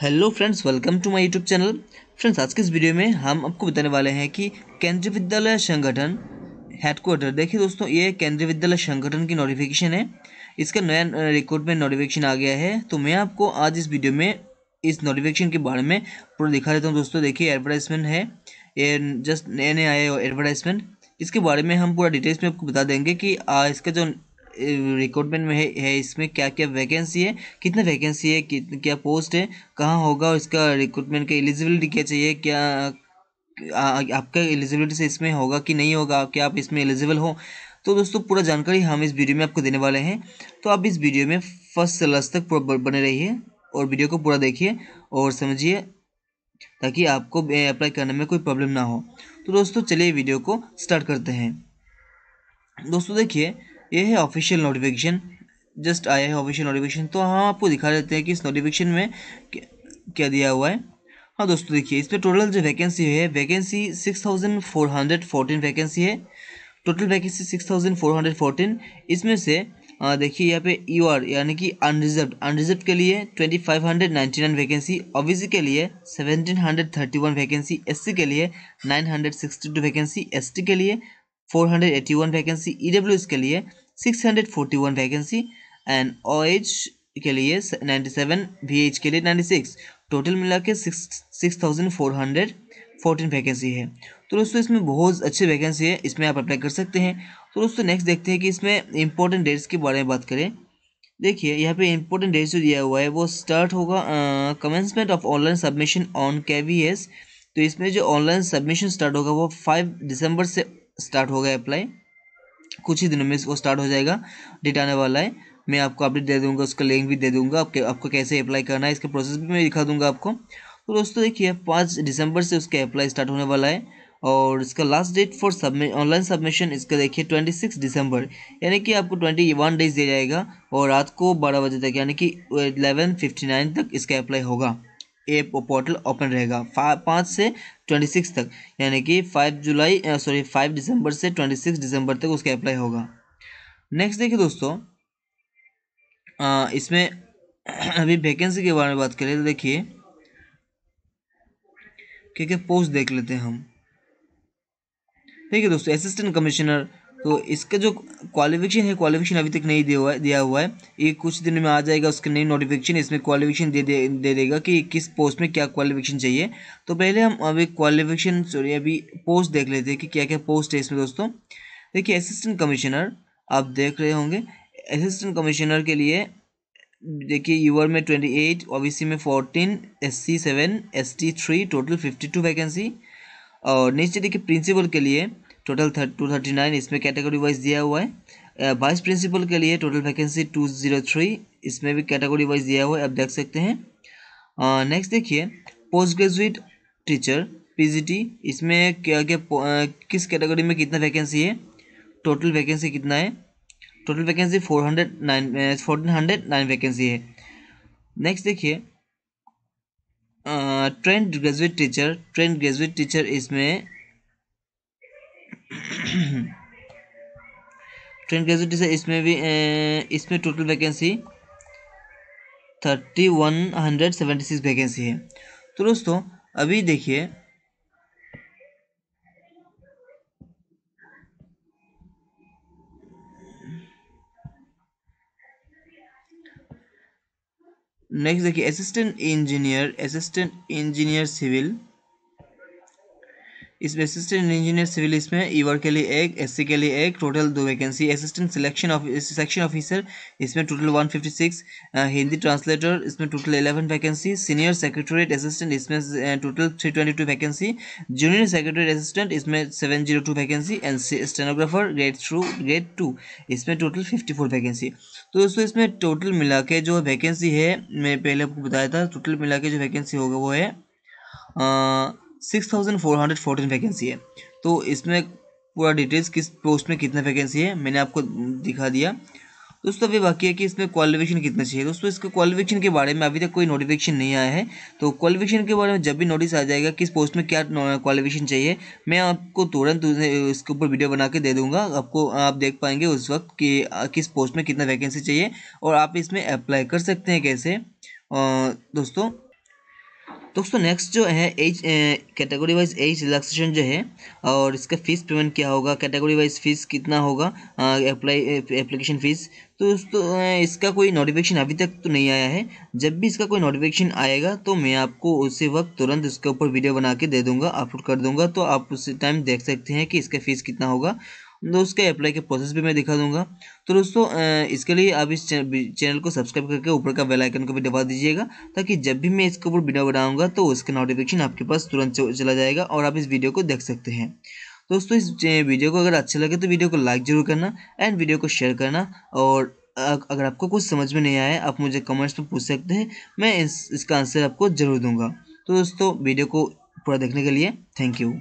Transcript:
hello friends welcome to my YouTube channel friends आज के इस वीडियो में हम आपको बताने वाले हैं कि केंद्रीय विद्यालय संगठन हेडक्वार्टर देखिए दोस्तों ये केंद्रीय विद्यालय संगठन की नोटिफिकेशन है इसका नया रिकॉर्ड में नोटिफिकेशन आ गया है तो मैं आपको आज इस वीडियो में इस नोटिफिकेशन के बारे में पूरा दिखा देता हूँ दोस्तों देखिए एडवर्टाइजमेंट है ये जस्ट नए नए आए एडवर्टाइजमेंट इसके बारे में हम पूरा डिटेल्स में आपको बता देंगे कि इसका जो रिक्रूटमेंट में है, है इसमें क्या क्या वैकेंसी है कितने वैकेंसी है कित क्या पोस्ट है कहाँ होगा इसका रिक्रूटमेंट का एलिजिबिलिटी क्या चाहिए क्या आपका एलिजिबिलिटी से इसमें होगा कि नहीं होगा क्या आप इसमें एलिजिबल हो तो दोस्तों पूरा जानकारी हम इस वीडियो में आपको देने वाले हैं तो आप इस वीडियो में फर्स्ट से लास्ट तक बने रहिए और वीडियो को पूरा देखिए और समझिए ताकि आपको अप्लाई करने में कोई प्रॉब्लम ना हो तो दोस्तों चलिए वीडियो को स्टार्ट करते हैं दोस्तों देखिए ये है ऑफिशियल नोटिफिकेशन जस्ट आया है ऑफिशियल नोटिफिकेशन तो हम हाँ, आपको दिखा देते हैं कि इस नोटिफिकेशन में क्या दिया हुआ है हाँ दोस्तों देखिए इसमें टोटल जो वैकेंसी है vacancy six thousand four hundred fourteen vacancy है total vacancy six thousand four hundred fourteen इसमें से देखिए यहाँ पे यू आर यानी कि अनरिजर्व अनरिजर्व के लिए twenty five hundred ninety nine vacancy C के लिए seventeen hundred thirty one vacancy S C के लिए nine hundred sixty two vacancy S T के लिए 481 वैकेंसी ईडब्ल्यूएस e के लिए 641 वैकेंसी एंड ओएच के लिए 97 वीएच के लिए 96 टोटल मिला के six thousand four hundred fourteen vacancy है तो दोस्तों इसमें बहुत अच्छी वैकेंसी है इसमें आप अप्लाई कर सकते हैं तो दोस्तों नेक्स्ट देखते हैं कि इसमें इंपॉर्टेंट डेट्स के बारे में बात करें देखिए यहाँ पे इंपॉर्टेंट डेट्स जो दिया हुआ है वो स्टार्ट होगा commencement of online submission on के तो इसमें जो ऑनलाइन सबमिशन स्टार्ट होगा वो फाइव दिसंबर से स्टार्ट हो गया अप्लाई कुछ ही दिनों में वो स्टार्ट हो जाएगा डेट आने वाला है मैं आपको अपडेट दे दूंगा उसका लिंक भी दे दूंगा आपके आपको कैसे अप्लाई करना है इसका प्रोसेस भी मैं दिखा दूंगा आपको तो दोस्तों देखिए पाँच दिसंबर से उसका अप्लाई स्टार्ट होने वाला है और इसका last date for submit online submission इसका देखिए ट्वेंटी सिक्स दिसंबर यानी कि आपको ट्वेंटी वन डेज दिया जाएगा और रात को बारह बजे तक यानी कि एलेवन फिफ्टी नाइन तक इसका अप्लाई होगा ये पोर्टल ओपन रहेगा पाँच से ट्वेंटी सिक्स तक यानी कि फाइव जुलाई सॉरी फाइव दिसंबर से ट्वेंटी सिक्स दिसंबर तक उसका अप्लाई होगा नेक्स्ट देखिए दोस्तों आ, इसमें अभी वैकेंसी के बारे में बात करें तो देखिए क्या क्या पोस्ट देख लेते हैं हम देखिए दोस्तों असिस्टेंट कमिश्नर तो इसका जो क्वालिफिकेशन है क्वालिफिकेशन अभी तक नहीं दिया हुआ है दिया हुआ है ये कुछ दिन में आ जाएगा उसके नई नोटिफिकेशन इसमें क्वालिफिकेशन दे दे दे देगा कि किस पोस्ट में क्या क्वालिफिकेशन चाहिए तो पहले हम अभी क्वालिफिकेशन सॉरी अभी पोस्ट देख लेते हैं कि क्या क्या पोस्ट है इसमें दोस्तों देखिए असिस्टेंट कमिश्नर आप देख रहे होंगे असिस्टेंट कमिश्नर के लिए देखिए यूवर में ट्वेंटी एट ओबीसी में fourteen S C seven S T three total fifty two vacancy और नीचे देखिए प्रिंसिपल के लिए टोटल टू थर्टी नाइन इसमें कैटेगरी वाइज दिया हुआ है वाइस प्रिंसिपल के लिए total vacancy two zero three इसमें भी कैटेगरी वाइज दिया हुआ है आप देख सकते हैं नेक्स्ट देखिए पोस्ट ग्रेजुएट टीचर पीजीटी इसमें क्या क्या किस कैटेगरी में कितना वैकेंसी है टोटल वैकेंसी कितना है total vacancy four hundred nine fourteen hundred nine vacancy है नेक्स्ट देखिए trained graduate teacher trained graduate teacher इसमें ट्रेन ग्रेजुएटी से इसमें भी इसमें total vacancy thirty one hundred seventy six vacancy है तो दोस्तों अभी देखिए नेक्स्ट देखिए assistant engineer assistant engineer civil इस असिस्टेंट इंजीनियर सिविल इसमें ईवर के लिए एक एससी के लिए एक टोटल दो vacancy assistant selection of section officer इसमें टोटल 156 हिंदी ट्रांसलेटर इसमें total 11 vacancy senior secretariat assistant इसमें total 322 vacancy junior secretariat assistant इसमें two vacancy and stenographer grade through grade two इसमें टोटल फोर वैकेंसी तो दोस्तों इसमें टोटल मिला के जो वैकेंसी है मैं पहले आपको बताया था टोटल मिला के जो वैकेंसी होगा वो है आ, six thousand four hundred fourteen vacancy है तो इसमें पूरा डिटेल्स किस पोस्ट में कितना वैकेंसी है मैंने आपको दिखा दिया दोस्तों अभी बाकी है कि इसमें क्वालिफिकेशन कितना चाहिए दोस्तों इसके क्वालिफिकेशन के बारे में अभी तक कोई नोटिफिकेशन नहीं आया है तो क्वालिफिकेशन के बारे में जब भी नोटिस आ जाएगा किस पोस्ट में क्या क्वालिफिकेशन चाहिए मैं आपको तुरंत इसके ऊपर वीडियो बना के दे दूँगा आपको आप देख पाएंगे उस वक्त कि किस पोस्ट में कितना वैकेंसी चाहिए और आप इसमें अप्लाई कर सकते हैं कैसे दोस्तों दोस्तों नेक्स्ट जो है age category wise age relaxation जो है और इसका फ़ीस पेमेंट क्या होगा कैटेगरी वाइज फ़ीस कितना होगा अप्लाई एप्लीकेशन फ़ीस तो दोस्तों इसका कोई नोटिफिकेशन अभी तक तो नहीं आया है जब भी इसका कोई नोटिफिकेशन आएगा तो मैं आपको उसी वक्त तुरंत इसके ऊपर वीडियो बना के दे दूँगा अपलोड कर दूँगा तो आप उस टाइम देख सकते हैं कि इसका फ़ीस कितना होगा तो उसके अप्लाई के प्रोसेस भी मैं दिखा दूंगा तो दोस्तों इसके लिए आप इस चैनल को सब्सक्राइब करके ऊपर का बेल आइकन को भी दबा दीजिएगा ताकि जब भी मैं इसके ऊपर वीडियो बनाऊंगा तो उसका नोटिफिकेशन आपके पास तुरंत चला जाएगा और आप इस वीडियो को देख सकते हैं दोस्तों इस वीडियो को अगर अच्छा लगे तो वीडियो को लाइक जरूर करना एंड वीडियो को शेयर करना और अगर आपको कुछ समझ में नहीं आया आप मुझे कमेंट्स में पूछ सकते हैं मैं इसका आंसर आपको ज़रूर दूंगा तो दोस्तों वीडियो को पूरा देखने के लिए थैंक यू